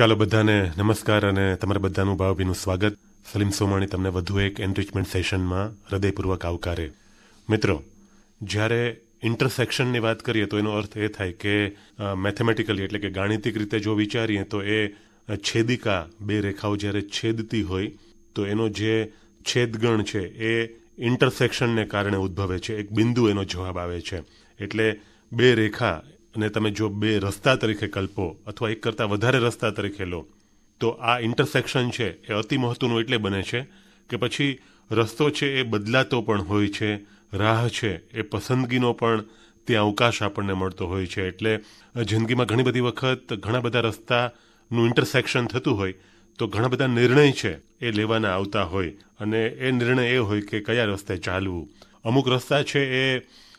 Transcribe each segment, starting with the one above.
ચાલો બધાને નમસ્કાર અને તમારા બધાનું ભાવભીનું સ્વાગત સલીમ સોમાણી તમને વધુ એક એન્ટ્રીચમેન્ટ સેશનમાં હૃદયપૂર્વક આવકારે મિત્રો જ્યારે ઇન્ટરસેક્શનની વાત કરીએ તો એનો અર્થ એ થાય કે મેથેમેટિકલી એટલે કે ગાણિતિક રીતે જો વિચારીએ તો એ છેદિકા બે રેખાઓ જ્યારે છેદતી હોય તો એનો જે છેદગણ છે એ ઇન્ટરસેક્શનને કારણે ઉદ્ભવે છે એક બિંદુ એનો જવાબ આવે છે એટલે બે રેખા અને તમે જો બે રસ્તા તરીકે કલ્પો અથવા એક કરતાં વધારે રસ્તા તરીકે લો તો આ ઇન્ટરસેક્શન છે એ અતિ મહત્ત્વનું એટલે બને છે કે પછી રસ્તો છે એ બદલાતો પણ હોય છે રાહ છે એ પસંદગીનો પણ ત્યાં અવકાશ આપણને મળતો હોય છે એટલે જિંદગીમાં ઘણી બધી વખત ઘણા બધા રસ્તાનું ઇન્ટરસેક્શન થતું હોય તો ઘણા બધા નિર્ણય છે એ લેવાના આવતા હોય અને એ નિર્ણય એ હોય કે કયા રસ્તે ચાલવું અમુક રસ્તા છે એ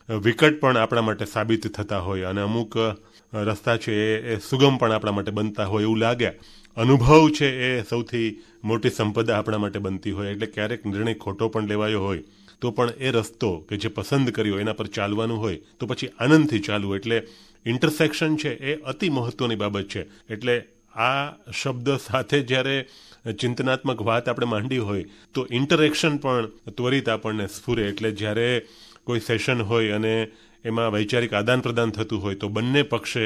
વિકટ પણ આપણા માટે સાબિત થતા હોય અને અમુક રસ્તા છે એ સુગમ પણ આપણા માટે બનતા હોય એવું લાગ્યા અનુભવ છે એ સૌથી મોટી સંપદા આપણા માટે બનતી હોય એટલે ક્યારેક નિર્ણય ખોટો પણ લેવાયો હોય તો પણ એ રસ્તો કે જે પસંદ કર્યો એના પર ચાલવાનું હોય તો પછી આનંદથી ચાલવું એટલે ઇન્ટરસેક્શન છે એ અતિ મહત્વની બાબત છે એટલે આ શબ્દ સાથે જ્યારે ચિંતનાત્મક વાત આપણે માંડી હોય તો ઇન્ટરેક્શન પણ ત્વરિત આપણને સ્ફુરે એટલે જ્યારે કોઈ સેશન હોય અને એમાં વૈચારિક આદાન પ્રદાન થતું હોય તો બંને પક્ષે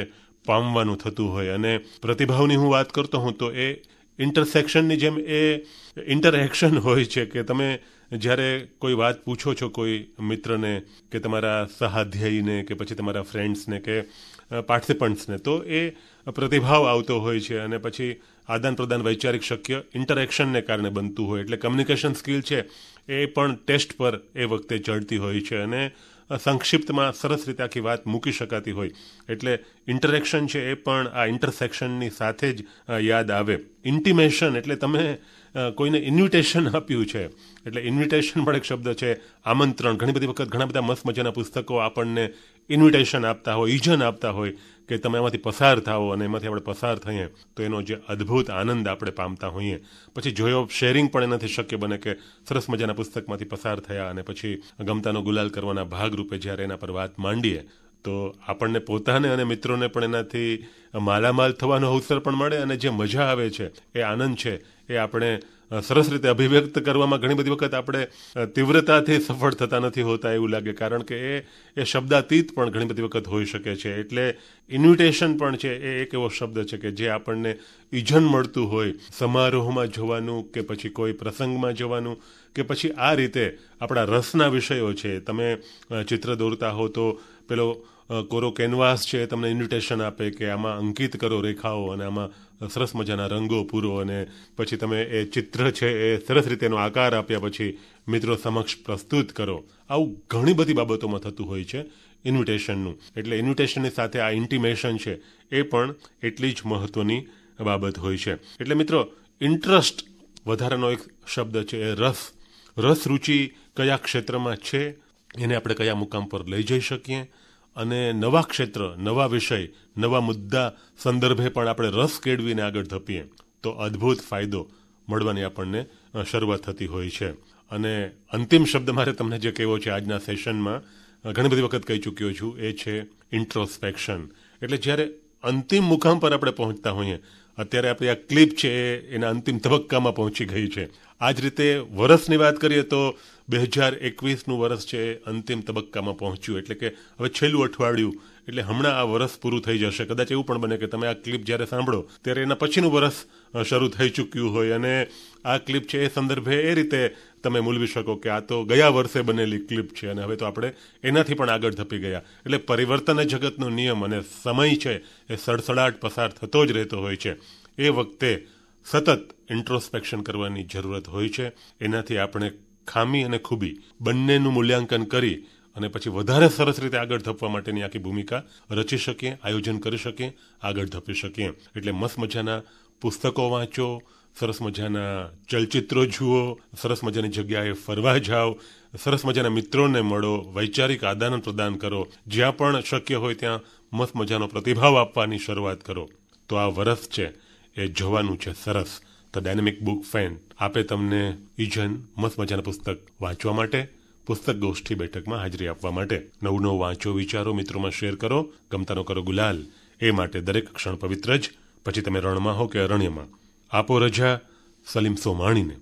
પામવાનું થતું હોય અને પ્રતિભાવની હું વાત કરતો હું તો એ ઇન્ટરસેક્શનની જેમ એ ઇન્ટરએક્શન હોય છે કે તમે જ્યારે કોઈ વાત પૂછો છો કોઈ મિત્રને કે તમારા સહાધ્યાયીને કે પછી તમારા ફ્રેન્ડ્સને કે પાર્ટિસિપન્ટ્સને તો એ પ્રતિભાવ આવતો હોય છે અને પછી આદાન પ્રદાન વૈચારિક શક્ય ઇન્ટરેક્શનને કારણે બનતું હોય એટલે કમ્યુનિકેશન સ્કિલ છે એ પણ ટેસ્ટ પર એ વખતે ચડતી હોય છે અને સંક્ષિપ્તમાં સરસ રીતે આખી વાત મૂકી શકાતી હોય એટલે ઇન્ટરેક્શન છે એ પણ આ ઇન્ટરસેક્શનની સાથે જ યાદ આવે ઇન્ટિમેશન એટલે તમે કોઈને ઇન્વિટેશન આપ્યું છે એટલે ઇન્વિટેશન પણ એક શબ્દ છે આમંત્રણ ઘણી બધી વખત ઘણા બધા મસ્ત મજાના પુસ્તકો આપણને ઇન્વિટેશન આપતા હોય ઇજન આપતા હોય કે તમે એમાંથી પસાર થાઓ અને એમાંથી આપણે પસાર થઈએ તો એનો જે અદ્ભુત આનંદ આપણે પામતા હોઈએ પછી જોયો શેરિંગ પણ એનાથી શક્ય બને કે સરસ મજાના પુસ્તકમાંથી પસાર થયા અને પછી ગમતાનો ગુલાલ કરવાના ભાગરૂપે જ્યારે એના પર વાત માંડીએ તો આપણને પોતાને અને મિત્રોને પણ એનાથી માલામાલ થવાનો અવસર પણ મળે અને જે મજા આવે છે એ આનંદ છે એ આપણે સરસ રીતે અભિવ્યક્ત કરવામાં ઘણી બધી વખત આપણે તીવ્રતાથી સફળ થતા નથી હોતા એવું લાગે કારણ કે એ એ શબ્દાતીત પણ ઘણી બધી વખત હોઈ શકે છે એટલે ઇન્વિટેશન પણ છે એ એક એવો શબ્દ છે કે જે આપણને ઇજન મળતું હોય સમારોહમાં જવાનું કે પછી કોઈ પ્રસંગમાં જવાનું કે પછી આ રીતે આપણા રસના વિષયો છે તમે ચિત્ર દોરતા હો તો પેલો કોરો કેનવાસ છે તમને ઇન્વિટેશન આપે કે આમાં અંકિત કરો રેખાઓ અને આમાં સરસ મજાના રંગો પૂરો અને પછી તમે એ ચિત્ર છે એ સરસ રીતેનો આકાર આપ્યા પછી મિત્રો સમક્ષ પ્રસ્તુત કરો આવું ઘણી બધી બાબતોમાં થતું હોય છે ઇન્વિટેશનનું એટલે ઇન્વિટેશનની સાથે આ ઇન્ટિમેશન છે એ પણ એટલી જ મહત્ત્વની બાબત હોય છે એટલે મિત્રો ઇન્ટરેસ્ટ વધારાનો એક શબ્દ છે એ રસ રસ રુચિ કયા ક્ષેત્રમાં છે એને આપણે કયા મુકામ પર લઈ જઈ શકીએ અને નવા ક્ષેત્ર નવા વિષય નવા મુદ્દા સંદર્ભે પણ આપણે રસ કેળવીને આગળ ધપીએ તો અદ્ભુત ફાયદો મળવાની આપણને શરૂઆત થતી હોય છે અને અંતિમ શબ્દ મારે તમને જે કહેવો છે આજના સેશનમાં ઘણી બધી વખત કહી ચૂક્યો છું એ છે ઇન્ટ્રોસ્પેક્શન એટલે જ્યારે અંતિમ મુકામ પર આપણે પહોંચતા હોઈએ અત્યારે આપણી આ ક્લિપ છે એ એના અંતિમ તબક્કામાં પહોંચી ગઈ છે આ જ રીતે વરસની વાત કરીએ તો બે હજાર એકવીસનું વર્ષ છે એ અંતિમ તબક્કામાં પહોંચ્યું એટલે કે હવે છેલ્લું અઠવાડિયું એટલે હમણાં આ વર્ષ પૂરું થઈ જશે કદાચ એવું પણ બને કે તમે આ ક્લિપ જ્યારે સાંભળો ત્યારે એના પછીનું વર્ષ શરૂ થઈ ચૂક્યું હોય અને આ ક્લિપ છે એ સંદર્ભે એ રીતે તમે મૂલવી શકો કે આ તો ગયા વર્ષે બનેલી ક્લિપ છે અને હવે તો આપણે એનાથી પણ આગળ ધપી ગયા એટલે પરિવર્તન જગતનો નિયમ અને સમય છે એ સડસડાટ પસાર થતો જ રહેતો હોય છે એ વખતે સતત ઇન્ટ્રોસ્પેક્શન કરવાની જરૂરત હોય છે એનાથી આપણે ખામી અને ખૂબી બંનેનું મૂલ્યાંકન કરી અને પછી વધારે સરસ રીતે આગળ ધપવા માટેની આખી ભૂમિકા રચી શકીએ આયોજન કરી શકીએ આગળ ધપી શકીએ એટલે મસ્ત મજાના પુસ્તકો વાંચો સરસ મજાના ચલચિત્રો જુઓ સરસ મજાની જગ્યાએ ફરવા જાઓ સરસ મજાના મિત્રોને મળો વૈચારિક આદાન પ્રદાન કરો જ્યાં પણ શક્ય હોય ત્યાં મસ્ત મજાનો પ્રતિભાવ આપવાની શરૂઆત કરો તો આ વરસ છે એ જોવાનું છે સરસ ધ ડાયનેમિક બુક ફેન આપે તમને ઇજન મસ્ત મજાના પુસ્તક વાંચવા માટે પુસ્તક ગોષ્ઠી બેઠકમાં હાજરી આપવા માટે નવું નવું વાંચો વિચારો મિત્રોમાં શેર કરો ગમતાનો કરો ગુલાલ એ માટે દરેક ક્ષણ પવિત્ર જ પછી તમે રણમાં હો કે અરણ્યમાં આપો રજા સલીમ સોમાણીને